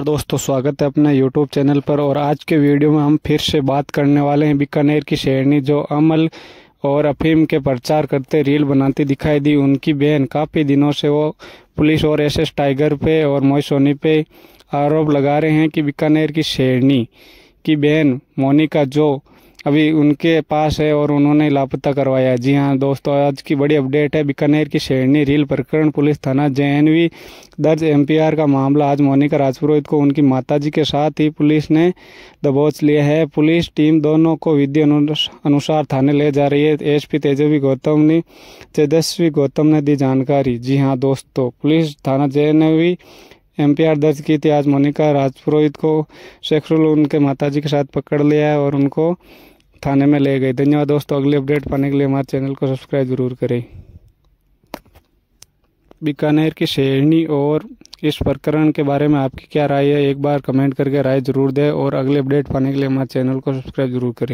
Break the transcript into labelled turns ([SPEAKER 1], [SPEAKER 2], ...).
[SPEAKER 1] दोस्तों स्वागत है अपने यूट्यूब चैनल पर और आज के वीडियो में हम फिर से बात करने वाले हैं बीकानेर की शेरनी जो अमल और अफीम के प्रचार करते रील बनाती दिखाई दी उनकी बहन काफ़ी दिनों से वो पुलिस और एसएस टाइगर पे और मोह सोनी पे आरोप लगा रहे हैं कि बीकानेर की शेरनी की बहन मोनिका जो अभी उनके पास है और उन्होंने लापता करवाया जी हाँ दोस्तों आज की बड़ी अपडेट है बीकानेर की शेरनी रील प्रकरण पुलिस थाना जे दर्ज एम का मामला आज मोनिका राजपुरोहित को उनकी माताजी के साथ ही पुलिस ने दबोच लिया है पुलिस टीम दोनों को विधि अनुसार थाने ले जा रही है एस तेजस्वी गौतम ने तेजस्वी गौतम ने दी जानकारी जी हाँ दोस्तों पुलिस थाना जे एम दर्ज की थी आज मोनिका राजपुरोहित को शेखरुल उनके माताजी के साथ पकड़ लिया है और उनको थाने में ले गए धन्यवाद दोस्तों अगले अपडेट पाने के लिए हमारे चैनल को सब्सक्राइब ज़रूर करें बीकानेर की शेरणी और इस प्रकरण के बारे में आपकी क्या राय है एक बार कमेंट करके राय ज़रूर दें और अगले अपडेट पाने के लिए हमारे चैनल को सब्सक्राइब ज़रूर करें